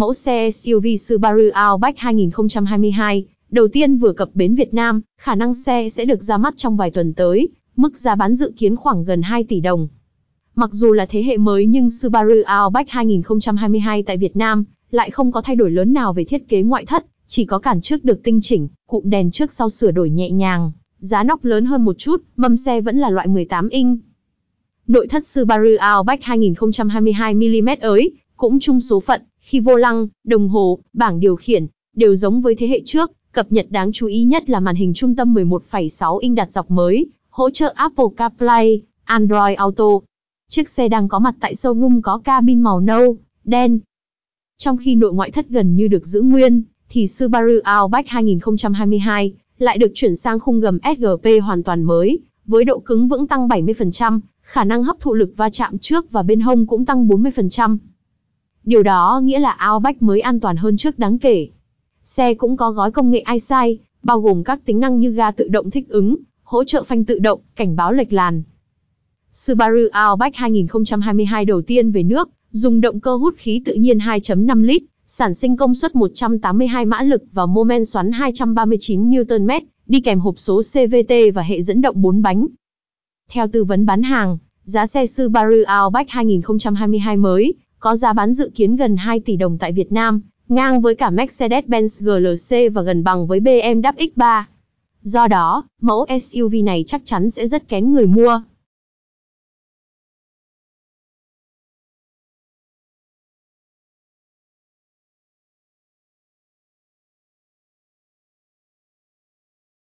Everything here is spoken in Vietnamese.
mẫu xe SUV Subaru Outback 2022, đầu tiên vừa cập bến Việt Nam, khả năng xe sẽ được ra mắt trong vài tuần tới, mức giá bán dự kiến khoảng gần 2 tỷ đồng. Mặc dù là thế hệ mới nhưng Subaru Outback 2022 tại Việt Nam lại không có thay đổi lớn nào về thiết kế ngoại thất, chỉ có cản trước được tinh chỉnh, cụm đèn trước sau sửa đổi nhẹ nhàng, giá nóc lớn hơn một chút, mâm xe vẫn là loại 18 inch. Nội thất Subaru Outback 2022 mm ấy cũng chung số phận, khi vô lăng, đồng hồ, bảng điều khiển đều giống với thế hệ trước, cập nhật đáng chú ý nhất là màn hình trung tâm 11,6 inch đặt dọc mới, hỗ trợ Apple CarPlay, Android Auto. Chiếc xe đang có mặt tại showroom có cabin màu nâu, đen. Trong khi nội ngoại thất gần như được giữ nguyên, thì Subaru Outback 2022 lại được chuyển sang khung gầm SGP hoàn toàn mới, với độ cứng vững tăng 70%, khả năng hấp thụ lực va chạm trước và bên hông cũng tăng 40%. Điều đó nghĩa là Outback mới an toàn hơn trước đáng kể. Xe cũng có gói công nghệ EyeSight, bao gồm các tính năng như ga tự động thích ứng, hỗ trợ phanh tự động, cảnh báo lệch làn. Subaru Outback 2022 đầu tiên về nước, dùng động cơ hút khí tự nhiên 2.5 lít, sản sinh công suất 182 mã lực và mô men xoắn 239 Nm, đi kèm hộp số CVT và hệ dẫn động 4 bánh. Theo tư vấn bán hàng, giá xe Subaru Outback 2022 mới có giá bán dự kiến gần 2 tỷ đồng tại Việt Nam, ngang với cả Mercedes-Benz GLC và gần bằng với BMW X3. Do đó, mẫu SUV này chắc chắn sẽ rất kén người mua.